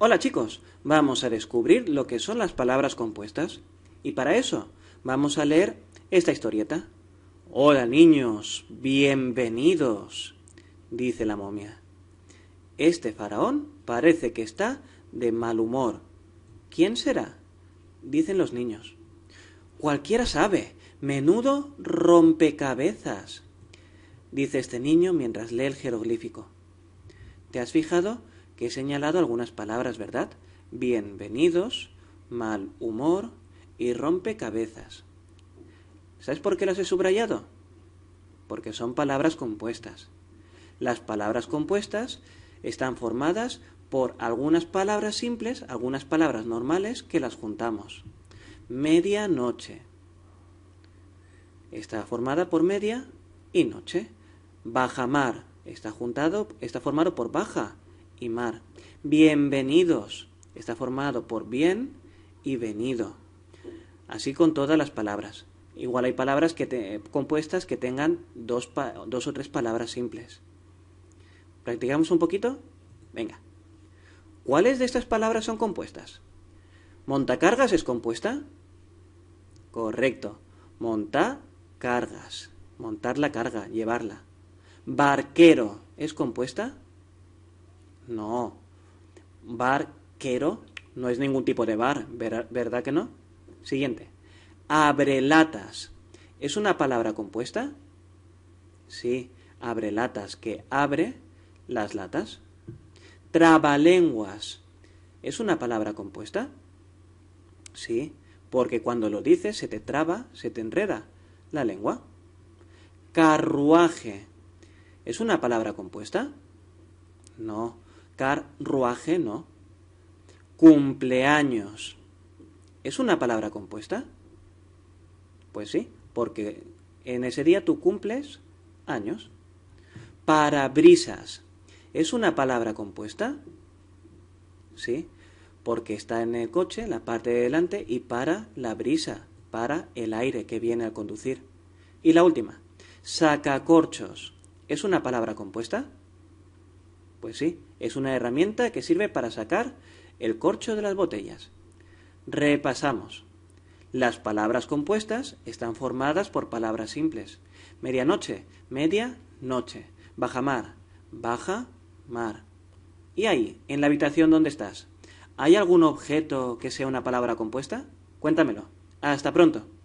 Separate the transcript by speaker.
Speaker 1: Hola chicos, vamos a descubrir lo que son las palabras compuestas y para eso vamos a leer esta historieta. Hola niños, bienvenidos, dice la momia. Este faraón parece que está de mal humor. ¿Quién será? dicen los niños. Cualquiera sabe, menudo rompecabezas, dice este niño mientras lee el jeroglífico. ¿Te has fijado? que he señalado algunas palabras, ¿verdad? Bienvenidos, mal humor y rompecabezas. ¿Sabes por qué las he subrayado? Porque son palabras compuestas. Las palabras compuestas están formadas por algunas palabras simples, algunas palabras normales que las juntamos. Medianoche. Está formada por media y noche. mar Está juntado, está formado por baja y mar. Bienvenidos está formado por bien y venido. Así con todas las palabras. Igual hay palabras que compuestas que tengan dos, dos o tres palabras simples. ¿Practicamos un poquito? Venga. ¿Cuáles de estas palabras son compuestas? ¿Montacargas es compuesta? Correcto. Monta cargas. Montar la carga, llevarla. Barquero es compuesta? No. Barquero no es ningún tipo de bar, ¿verdad que no? Siguiente. Abre latas. ¿Es una palabra compuesta? Sí, latas que abre las latas. Trabalenguas. ¿Es una palabra compuesta? Sí, porque cuando lo dices se te traba, se te enreda la lengua. Carruaje. ¿Es una palabra compuesta? No, carruaje no cumpleaños. ¿Es una palabra compuesta? Pues sí, porque en ese día tú cumples años. Parabrisas. ¿Es una palabra compuesta? Sí, porque está en el coche, la parte de delante, y para la brisa, para el aire que viene al conducir. Y la última, sacacorchos. ¿Es una palabra compuesta? Pues sí, es una herramienta que sirve para sacar el corcho de las botellas. Repasamos. Las palabras compuestas están formadas por palabras simples. Medianoche, media, noche. mar, baja, mar. ¿Y ahí, en la habitación donde estás? ¿Hay algún objeto que sea una palabra compuesta? Cuéntamelo. Hasta pronto.